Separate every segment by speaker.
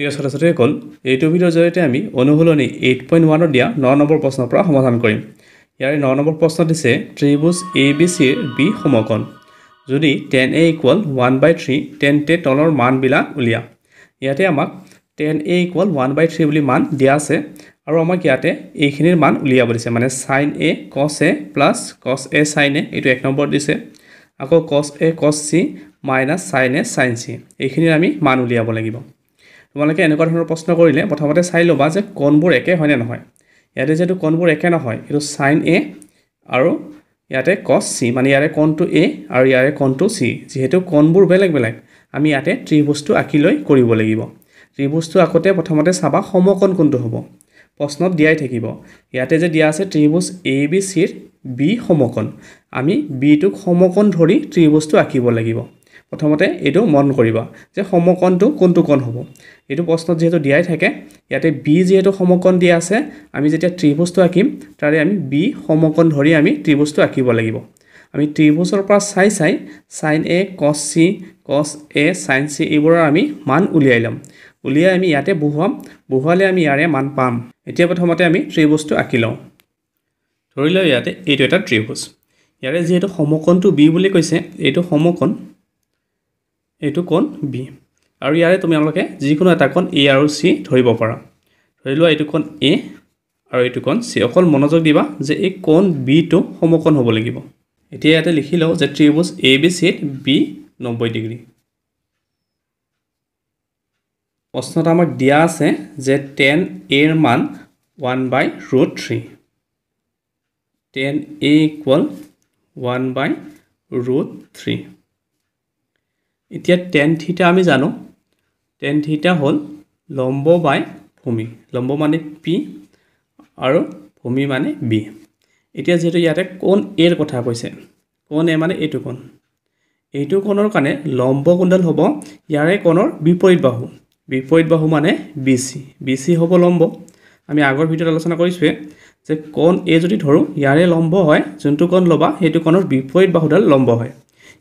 Speaker 1: ঠিক আছে ছাত্ৰছাত্ৰীসকল এইটো ভিডিওৰ জৰিয়তে আমি অনুশীলনী 8.1 পইণ্ট ওৱানত দিয়া ন নম্বৰ প্ৰশ্নৰ পৰা সমাধান কৰিম ইয়াৰে ন নম্বৰ প্ৰশ্ন দিছে ত্ৰিভুজ এ বি চিৰ বি সমকণ যদি tan A equal one by three তেন্তে তলৰ মানবিলাক উলিয়া ইয়াতে আমাক tan A equal one by three বুলি মান দিয়া আছে আৰু আমাক ইয়াতে এইখিনিৰ মান উলিয়াব দিছে মানে চাইন এ কছ এ প্লাছ কছ এ চাইন এ এইটো এক নম্বৰ দিছে আকৌ cos A cos C minus sine A sine C এইখিনিৰ আমি মান উলিয়াব লাগিব তোমালোকে এনেকুৱা ধৰণৰ প্ৰশ্ন কৰিলে প্ৰথমতে চাই ল'বা যে কণবোৰ একে হয়নে নহয় ইয়াতে যিহেতু কণবোৰ একে নহয় এইটো চাইন এ আৰু ইয়াতে কচ চি মানে ইয়াৰে কণটো এ আৰু ইয়াৰে কণটো চি যিহেতু কণবোৰ বেলেগ বেলেগ আমি ইয়াতে ত্ৰিভুজটো আঁকি লৈ কৰিব লাগিব ত্ৰিভুজটো আঁকোতে প্ৰথমতে চাবা সমকণ কোনটো হ'ব প্ৰশ্নত দিয়াই থাকিব ইয়াতে যে দিয়া আছে ত্ৰিভুজ এ বি চিৰ বি সমকণ আমি বিটোক সমকণ ধৰি ত্ৰিভুজটো আঁকিব লাগিব প্ৰথমতে এইটো মন কৰিবা যে সমকণটো কোনটো কণ হ'ব এইটো প্ৰশ্নত যিহেতু দিয়াই থাকে ইয়াতে বি যিহেতু সমকণ দিয়া আছে আমি যেতিয়া ত্ৰিভুজটো আঁকিম তাৰে আমি বি সমকণ ধৰি আমি ত্ৰিভুজটো আঁকিব লাগিব আমি ত্ৰিভুজৰ পৰা চাই চাই চাইন এ কছ চি কছ এ চাইন চি এইবোৰৰ আমি মান উলিয়াই ল'ম উলিয়াই আমি ইয়াতে বহুৱাম বহুৱালে আমি ইয়াৰে মান পাম এতিয়া প্ৰথমতে আমি ত্ৰিভুজটো আঁকি লওঁ ধৰি লওঁ ইয়াতে এইটো এটা ত্ৰিভুজ ইয়াৰে যিহেতু সমকণটো বি বুলি কৈছে এইটো সমকণ এইটো কোণ বি আৰু ইয়াৰে তোমালোকে যিকোনো এটা কোণ এ আৰু চি ধৰিব পাৰা ধৰি লোৱা এইটো কোণ এ আৰু এইটো কোণ চি অকল মনোযোগ দিবা যে এই কোণ বিটো সমকোণ হ'ব লাগিব এতিয়া ইয়াতে লিখি লওঁ যে ত্ৰিভুজ এ বি চিত বি নব্বৈ ডিগ্ৰী প্ৰশ্নটো আমাক দিয়া আছে যে টেন এৰ মান one by root three tan A equal one by root three এতিয়া টেন থিটা আমি জানো টেন থিটা হ'ল লম্ব বাই ভূমি লম্ব মানে পি আৰু ভূমি মানে বি এতিয়া যিহেতু ইয়াতে কোণ এৰ কথা কৈছে কোণ এ মানে এইটো কোণ এইটো কোণৰ কাৰণে লম্ব কোণডাল হ'ব ইয়াৰে কোণৰ বিপৰীত বাহু বিপৰীত বাহু মানে বি চি বি চি হ'ব লম্ব আমি আগৰ ভিডিঅ'ত আলোচনা কৰিছোঁৱে যে কোণ এ যদি ধৰোঁ ইয়াৰে লম্ব হয় যোনটো কোণ ল'বা সেইটো কোণৰ বিপৰীত বাহুডাল লম্ব হয়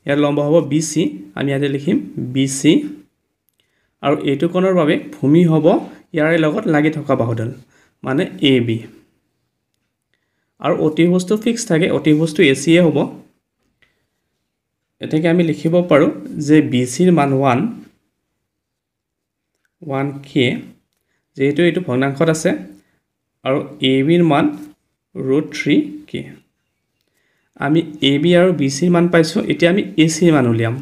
Speaker 1: ইয়াৰ লম্ব হ'ব বি চি আমি ইয়াতে লিখিম বি চি আৰু এইটো কোণৰ বাবে ভূমি হ'ব ইয়াৰে লগত লাগি থকা বাহুডাল মানে এ বি আৰু অতি বস্তু ফিক্স থাকে অতি বস্তু এ চিয়ে হ'ব এতেকে আমি লিখিব পাৰোঁ যে বি চিৰ মান ওৱান ওৱান কে যিহেতু এইটো ভগ্নাংশত আছে আৰু এ বিৰ মান ৰুট থ্ৰী কে আমি এ বি আৰু বি চিৰ মান পাইছোঁ এতিয়া আমি এ চিৰ মান উলিয়াম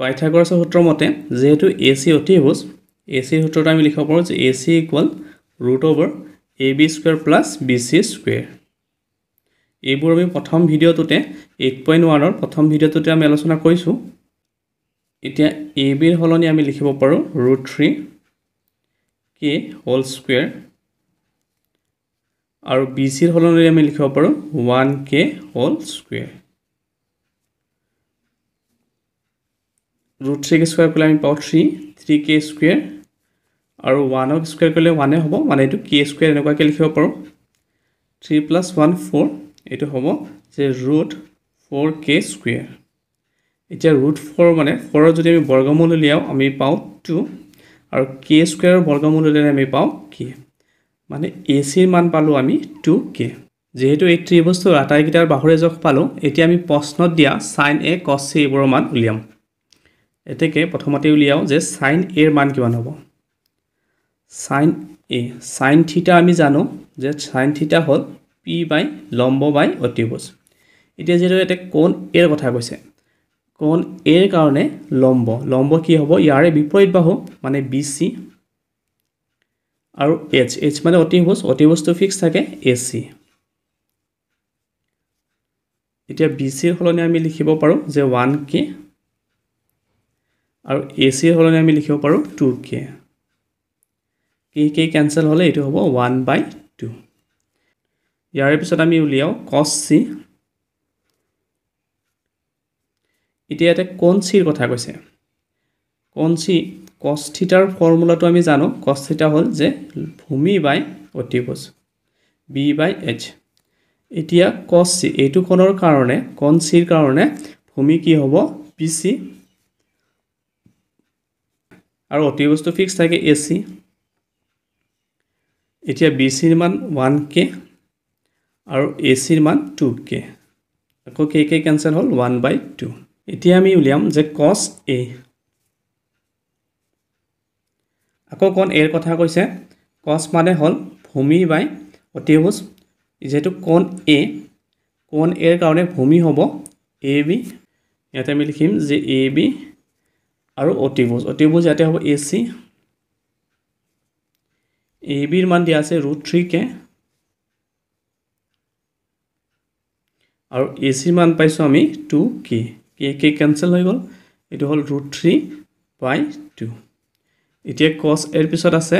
Speaker 1: পাইথাগৰাছৰ সূত্ৰ মতে যিহেতু এ চি অতিভোজ এ চিৰ সূত্ৰত আমি লিখিব পাৰোঁ যে A C equal root over A B square plus B C square এইবোৰ আমি প্ৰথম ভিডিঅ'টোতে এইট পইণ্ট ওৱানৰ প্ৰথম ভিডিঅ'টোতে আমি আলোচনা কৰিছোঁ এতিয়া এ বিৰ সলনি আমি লিখিব পাৰোঁ ৰুট থ্ৰী কে হ'ল স্কুৱেৰ আৰু বি চিৰ সলনি আমি লিখিব পাৰোঁ ওৱান কে হ'ল square root three K square কৰিলে আমি পাওঁ থ্ৰী থ্ৰী কে স্কুৱেৰ আৰু ওৱানক স্কুৱেৰ কৰিলে ওৱানে হ'ব মানে এইটো কে স্কুৱেৰ এনেকুৱাকৈ লিখিব পাৰোঁ থ্ৰী প্লাছ ওৱান ফ'ৰ এইটো হ'ব যে ৰুট ফ'ৰ কে স্কুৱেৰ এতিয়া ৰুট ফ'ৰ মানে ফ'ৰৰ যদি আমি বৰ্গমূল উলিয়াওঁ আমি পাওঁ টু আৰু কে স্কুৱেৰৰ বৰ্গমূল উলিয়ালে আমি পাওঁ কে মানে এ চিৰ মান পালোঁ আমি টু কে যিহেতু এই ত্ৰিভুজটোৰ আটাইকেইটাৰ বাহুৰে জখ পালোঁ এতিয়া আমি প্ৰশ্নত দিয়া চাইন এ কছ চি এইবোৰৰ মান উলিয়াম এতেকে প্ৰথমতে উলিয়াওঁ যে চাইন এৰ মান কিমান হ'ব চাইন এ চাইন থিটা আমি জানো যে চাইন থিটা হ'ল পি বাই লম্ব বাই অতিভুজ এতিয়া যিহেতু ইয়াতে কোণ এৰ কথা কৈছে কোণ এৰ কাৰণে লম্ব লম্ব কি হ'ব ইয়াৰে বিপৰীত বাহু মানে বি চি আৰু এইচ এইচ মানে অতিভোজ অতিভোজটো ফিক্স থাকে এ চি এতিয়া বি চিৰ সলনি আমি লিখিব পাৰোঁ যে ওৱান কে আৰু এ চিৰ সলনি আমি লিখিব পাৰোঁ টু কে কে কে কেঞ্চেল হ'লে এইটো হ'ব ওৱান বাই টু ইয়াৰে পিছত আমি উলিয়াওঁ কচ চি এতিয়া ইয়াতে কণ চিৰ কথা কৈছে কণ চি কষ্টিতাৰ ফৰ্মুলাটো আমি জানো কষ্টিতা হ'ল যে ভূমি বাই অতিভোজ বি বাই এইচ এতিয়া কষ্টি এইটো কণৰ কাৰণে কণ চিৰ কাৰণে ভূমি কি হ'ব পি চি আৰু অতিভোজটো ফিক্স থাকে এ চি এতিয়া বি চিৰ মান ওৱান কে আৰু এ চিৰ মান টু কে আকৌ কে কে কেঞ্চেল হ'ল ওৱান বাই টু এতিয়া আমি উলিয়াম যে কষ্ট এ আকৌ কণ এৰ কথা কৈছে কছ মানে হ'ল ভূমি বাই অতিভুজ যিহেতু কণ এ কণ এৰ কাৰণে ভূমি হ'ব এ বি ইয়াতে আমি লিখিম যে এ বি আৰু অতিভুজ অতিভোজ ইয়াতে হ'ব এ চি এ বিৰ মান দিয়া আছে ৰুট থ্ৰী কে আৰু এ চিৰ মান পাইছোঁ আমি টু কে কে কে কেঞ্চেল হৈ গ'ল এইটো হ'ল ৰুট থ্ৰী বাই টু এতিয়া কচ এৰ পিছত আছে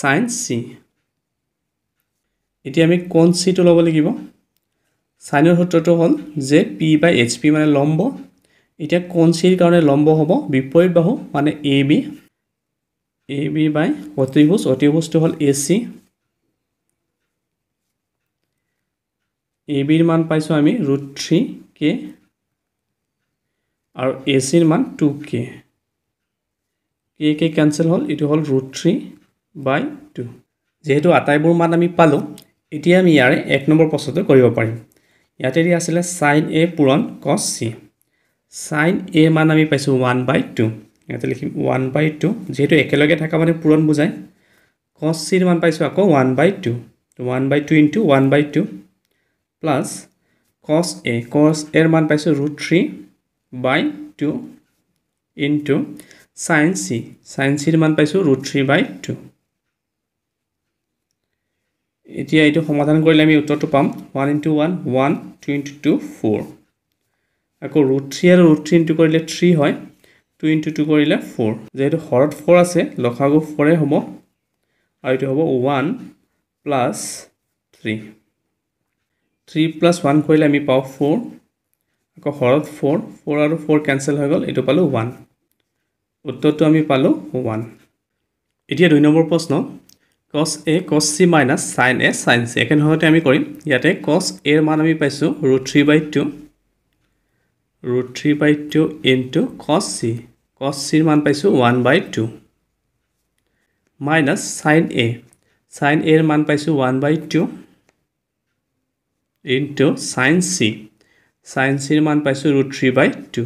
Speaker 1: চাইন চি এতিয়া আমি কণ চিটো ল'ব লাগিব চাইনৰ সূত্ৰটো হ'ল যে পি বাই এইচ পি মানে লম্ব এতিয়া কণ চিৰ কাৰণে লম্ব হ'ব বিপৰীত বাহু মানে এ বি এ বি বাই অতিভোজ অতিভোজটো হ'ল এ চি এ বিৰ মান পাইছোঁ আমি ৰুট থ্ৰী কে আৰু এ চিৰ মান টু কে কি কি কেনচেল হ'ল এইটো হ'ল ৰুট থ্ৰী বাই টু যিহেতু আটাইবোৰ মান আমি পালোঁ এতিয়া আমি ইয়াৰে এক নম্বৰ প্ৰশ্নটো কৰিব পাৰিম ইয়াতে দিয়া আছিলে চাইন এ পূৰণ কচ চি চাইন এ মান আমি পাইছোঁ ওৱান বাই টু ইয়াতে লিখিম ওৱান বাই টু যিহেতু একেলগে থকা মানে পূৰণ বুজায় কচ চিৰ মান পাইছোঁ আকৌ one by two one by two into one by two plus cos A কচ এৰ মান পাইছোঁ root three by two into sin c sin c মান পাইছো √3/2 এতিয়া এটো সমাধান কৰিলে আমি উত্তৰটো পাম 1 1 1 2 2 4 আকো √3 আৰু √3 ইনটু কৰিলে 3 হয় 2 2 কৰিলে 4 যেতিয়া হৰত 4 আছে লখাগো 4 এ হ'ব আৰু এটো হ'ব 1 plus 3 3 plus 1 কৰিলে আমি পাও 4 আকো হৰত 4 4 আৰু 4 কেনসেল হৈ গ'ল এটো পালো 1 উত্তৰটো আমি পালোঁ ওৱান এতিয়া দুই নম্বৰ প্ৰশ্ন cos A cos C minus sine A sine C একেধৰণতে আমি কৰিম ইয়াতে কছ এৰ মান আমি পাইছোঁ root three by two root three by two into cos C কছ চিৰ মান পাইছোঁ one by two minus sine A sine এৰ মান পাইছোঁ one by two into sine C sine চিৰ মান পাইছোঁ root three by two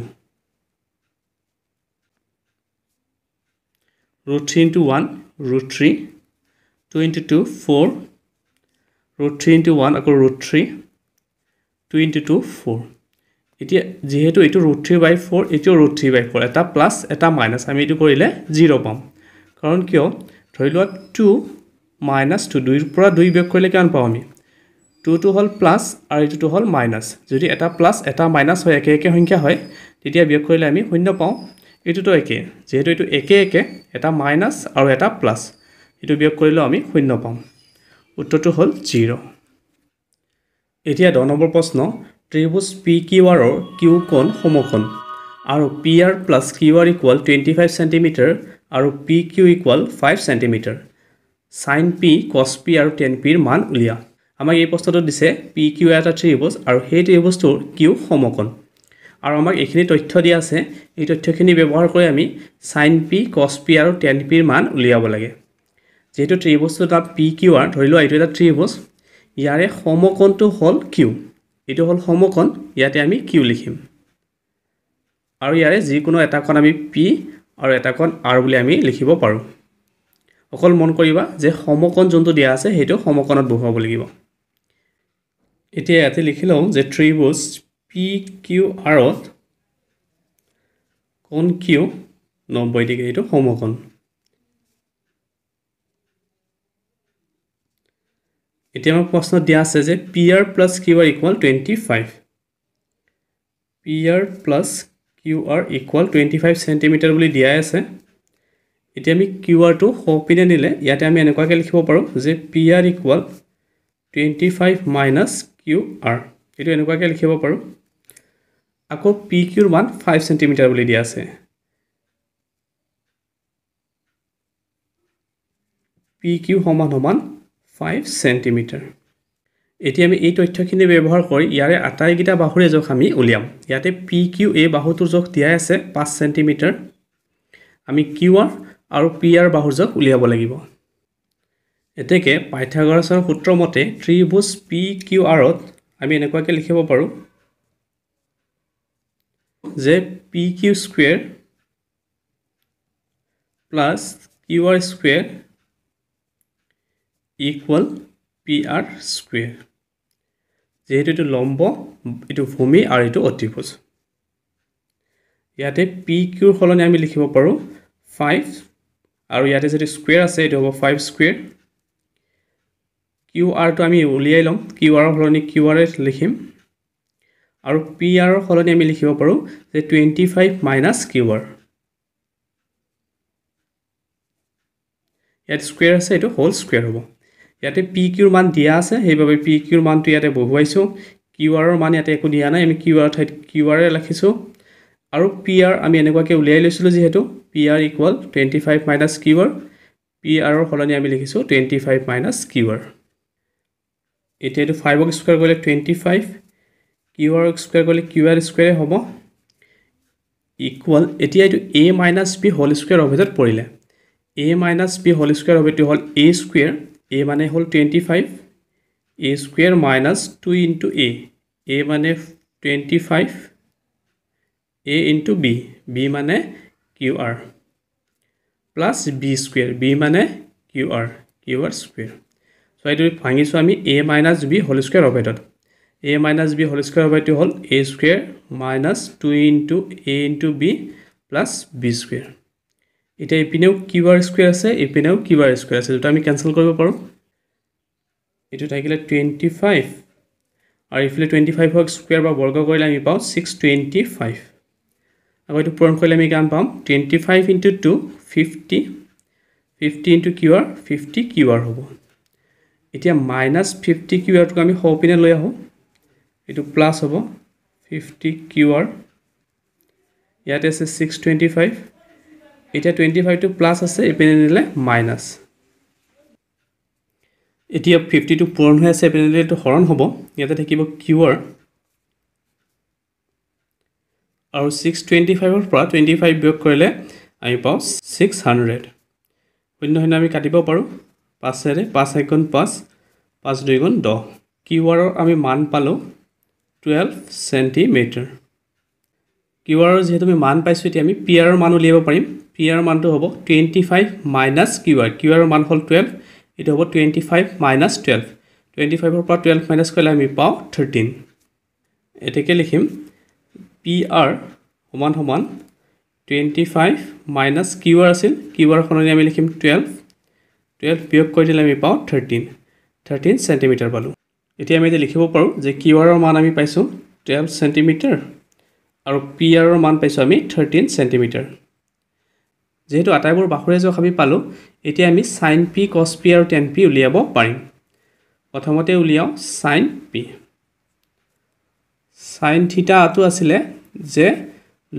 Speaker 1: root 3 into 1, root 3, 2 into 2, 4, root 3 into 1, ako root 3, 2 into 2, 4. এতি যেহেতু এটো √3/4 এটো √3/4 এটা প্লাস এটা মাইনাস আমি এটো করিলে 0 পাম কারণ কিও ধৰিলোক 2 মাইনাস 2 দুইৰ পৰা দুই বিয়োগ কৰিলে কিমান পাও আমি 2 টো হল প্লাস আৰু এটো হল মাইনাস যদি এটা প্লাস এটা মাইনাস হয় একে একে সংখ্যা হয় তেতিয়া বিয়োগ কৰিলে আমি শূন্য পাও এইটোতো একেই যিহেতু এইটো একে একে এটা মাইনাছ আৰু এটা প্লাছ এইটো বিয়োগ কৰিলেও আমি শূন্য পাম উত্তৰটো হ'ল জিৰ' এতিয়া দহ নম্বৰ প্ৰশ্ন ত্ৰিভুজ পি কিউ আৰৰ কিউ কোণ সমকোণ আৰু P R plus Q R equal twenty five centimetre আৰু P Q equal five centimetre sine P cos P আৰু টেন পিৰ মান উলিয়া আমাক এই প্ৰশ্নটোত দিছে পি কিউ এটা ত্ৰিভুজ আৰু সেই ত্ৰিভুজটোৰ কিউ সমকোণ আৰু আমাক এইখিনি তথ্য দিয়া আছে এই তথ্যখিনি ব্যৱহাৰ কৰি আমি চাইন পি কছ পি আৰু টেন পিৰ মান উলিয়াব লাগে যিহেতু ত্ৰিভুজটো এটা পি কিউ আৰ ধৰি লোৱা এইটো এটা ত্ৰিভুজ ইয়াৰে সমকণটো হ'ল কিউ এইটো হ'ল সমকণ ইয়াতে আমি কিউ লিখিম আৰু ইয়াৰে যিকোনো এটাকণ আমি পি আৰু এটা এটাকণ আৰ বুলি আমি লিখিব পাৰোঁ অকল মন কৰিবা যে সমকণ যোনটো দিয়া আছে সেইটো সমকণত বহুৱাব লাগিব এতিয়া ইয়াতে লিখি লওঁ যে ত্ৰিভুজ পি কিউ আৰত কণ কিউ নব্বৈ ডিগ্ৰী এইটো সমকণ এতিয়া আমাক প্ৰশ্নত দিয়া আছে যে P R plus Q R equal twenty five P R plus Q R equal twenty five centimetre বুলি দিয়াই আছে এতিয়া আমি কিউ আৰটো সপিনে নিলে ইয়াতে আমি এনেকুৱাকৈ লিখিব পাৰোঁ যে P R equal twenty five minus Q R এইটো এনেকুৱাকৈ লিখিব পাৰোঁ আকৌ পি কিউৰ মান ফাইভ চেণ্টিমিটাৰ বুলি দিয়া আছে পি কিউ সমান সমান ফাইভ চেণ্টিমিটাৰ এতিয়া আমি এই তথ্যখিনি ব্যৱহাৰ কৰি ইয়াৰে আটাইকেইটা বাহুৰে জোখ আমি উলিয়াম ইয়াতে পি কিউ এই বাহুটোৰ জোখ দিয়াই আছে পাঁচ চেণ্টিমিটাৰ আমি কিউ আৰ আৰু পি আৰ বাহুৰ জোখ উলিয়াব লাগিব এতেকে পাইথাগৰাছৰ সূত্ৰমতে ত্ৰিভুজ পি কিউ আৰত আমি এনেকুৱাকৈ লিখিব পাৰোঁ যে P Q square plus Q R square equal P R square যিহেতু এইটো লম্ব এইটো ভূমি আৰু এইটো অতিভোজ ইয়াতে পি কিউৰ সলনি আমি লিখিব পাৰোঁ ফাইভ আৰু ইয়াতে যদি স্কুৱেৰ আছে এইটো হ'ব ফাইভ স্কুৱেৰ কিউ আৰটো আমি উলিয়াই ল'ম কিউ আৰৰ সলনি কিউ আৰ লিখিম আৰু পি আৰৰ সলনি আমি লিখিব পাৰোঁ যে twenty five minus Q R ইয়াত স্কুৱেৰ আছে এইটো হ'ল স্কুৱেৰ হ'ব ইয়াতে পি কিউৰ মান দিয়া আছে সেইবাবে পি কিউৰ মানটো ইয়াতে বহুৱাইছোঁ কিউ আৰৰ মান ইয়াতে একো দিয়া নাই আমি কিউ আৰ ঠাইত কিউ আৰে ৰাখিছোঁ আৰু পি আৰ আমি এনেকুৱাকৈ উলিয়াই লৈছিলোঁ যিহেতু P R equal twenty five minus Q R P আৰৰ সলনি আমি লিখিছোঁ twenty five minus Q R এতিয়া এইটো ফাইভক স্কুৱেৰ কৰিলে twenty five Q R square কৰিলে কিউ আৰ স্কুৱেৰে হ'ব ইকুৱেল এতিয়া এইটো A minus B whole square অভিজত পৰিলে A minus B whole square অভিটো হ'ল এ স্কুৱেৰ এ মানে হ'ল twenty five A square minus two into A A মানে twenty five A into B B মানে Q R plus B square B মানে Q R Q R square so' এইটো ভাঙিছোঁ আমি A minus B whole square অভেদত A minus B whole square बैट हल A square minus two into A into B plus B square इतना इपिने किर स्कुर आस इपिने किर स्कुर आज आम केसल कर ट्वेंटी फाइव और इफे ट्वेंटी फाइव स्कुर वर्ग कर सिक्स ट्वेंटी फाइव আকৌ এইটো পূৰণ কৰিলে আমি কাম পাম twenty five into two fifty fifty into কিউৰ ফিফটি কিউ আৰ হ'ব এতিয়া মাইনাছ ফিফটি কিউ আৰটোক আমি সৌপিনে লৈ আহোঁ এইটো প্লাছ হ'ব ফিফটি কিউ আৰ ইয়াতে আছে ছিক্স টুৱেণ্টি ফাইভ এতিয়া টুৱেণ্টি ফাইভটো প্লাছ আছে এইপিনে নিলে মাইনাছ এতিয়া ফিফটিটো পূৰণ হৈ আছে এইপিনে নিলে এইটো হৰণ হ'ব ইয়াতে থাকিব কিউ আৰ আৰু ছিক্স টুৱেণ্টি ফাইভৰ পৰা টুৱেণ্টি ফাইভ ব্যয়োগ কৰিলে আমি পাওঁ ছিক্স হাণ্ড্ৰেড শূন্য শূন্য আমি কাটিব পাৰোঁ পাঁচেৰে পাঁচ এক গুণ পাঁচ পাঁচ দুই গুণ দহ কিউ আৰৰ আমি মান পালোঁ টুৱেল্ভ চেণ্টিমিটাৰ কিউ আৰৰ যিহেতু আমি মান পাইছোঁ এতিয়া আমি পি আৰৰ মান উলিয়াব পাৰিম পি আৰৰ মানটো হ'ব twenty five minus Q R Q আৰৰ মান হ'ল টুৱেল্ভ এইটো হ'ব twenty five minus twelve twenty ফাইভৰ পৰা টুৱেল্ভ মাইনাছ কৰিলে আমি পাওঁ থাৰ্টিন এতিয়াকৈ লিখিম পি আৰ সমান সমান twenty five minus Q R আছিল কিউ আৰ সলনি আমি লিখিম টুৱেল্ভ টুৱেল্ভ বিয়োগ কৰি দিলে আমি পাওঁ থাৰ্টিন থাৰ্টিন চেণ্টিমিটাৰ পালোঁ এতিয়া আমি এতিয়া লিখিব পাৰোঁ যে কিউ আৰৰ মান আমি পাইছোঁ টুৱেলভ চেণ্টিমিটাৰ আৰু পি আৰৰ মান পাইছোঁ আমি থাৰ্টিন চেণ্টিমিটাৰ যিহেতু আটাইবোৰ বাহুৰে যোৱা আমি পালোঁ এতিয়া আমি চাইন পি কছ পি আৰু টেন পি উলিয়াব পাৰিম প্ৰথমতে উলিয়াওঁ চাইন পি চাইন থিতাটো আছিলে যে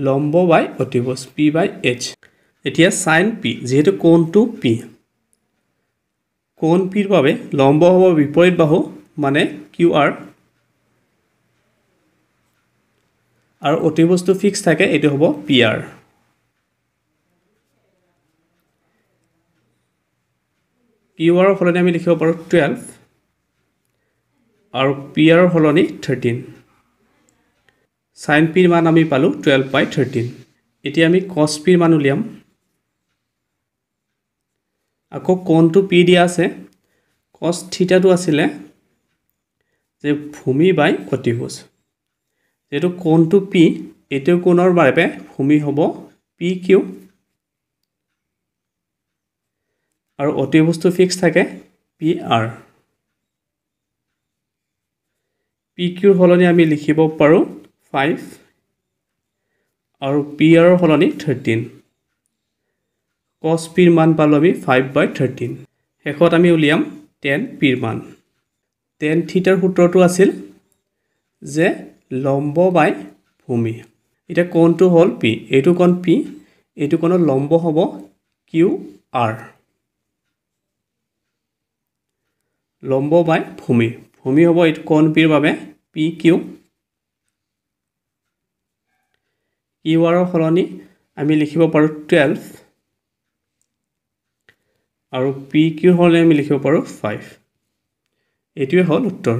Speaker 1: লম্ব বাই অতিভোজ পি বাই এইচ এতিয়া চাইন পি যিহেতু কোণটো পি কোন পিৰ বাবে লম্ব হ'ব বিপৰীত বাহু মানে কিউ আৰ আৰু অতি বস্তু ফিক্স থাকে এইটো হ'ব পি আৰ কিউ আৰৰ সলনি আমি লিখিব পাৰোঁ টুৱেলভ আৰু পি আৰৰ সলনি থাৰ্টিন চাইন পিৰ মান আমি পালোঁ টুৱেলভ বাই থাৰ্টিন এতিয়া আমি কছ পিৰ মান উলিয়াম আকৌ কণটো পি দিয়া আছে কছ থিতাটো আছিলে যে ভূমি বাই ক্ষতিভোজ যিহেতু কোণটো পি এইটো কোণৰ বাবে ভূমি হ'ব পি কিউ আৰু অতিভোজটো ফিক্স থাকে পি আৰ পি কিউৰ সলনি আমি লিখিব পাৰোঁ ফাইভ আৰু পি আৰৰ সলনি থাৰ্টিন কচ পিৰ মান পালোঁ আমি ফাইভ বাই থাৰ্টিন শেষত আমি উলিয়াম টেন পিৰ মান টেন থিটাৰ সূত্ৰটো আছিল যে লম্ব বাই ভূমি এতিয়া কোণটো হ'ল পি এইটো কোণ পি এইটো কোণত লম্ব হ'ব কিউ আৰ লম্ব বাই ভূমি ভূমি হ'ব এইটো কোণ পিৰ বাবে পি কিউ কিউ আৰৰ সলনি আমি লিখিব পাৰোঁ টুৱেলভ আৰু পি কিউৰ সলনি আমি লিখিব পাৰোঁ ফাইভ এইটোৱে হ'ল উত্তৰ